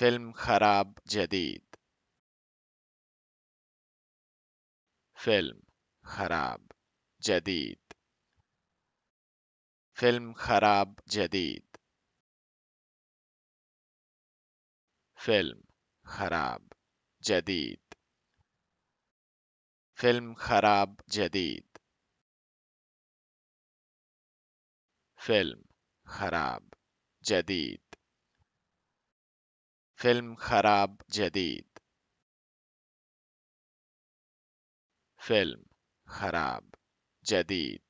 فیلم خراب جدید. فیلم خراب جدید. فیلم خراب جدید. فیلم خراب جدید. فیلم خراب جدید. فیلم خراب جدید. فیلم خراب جدید فیلم خراب جدید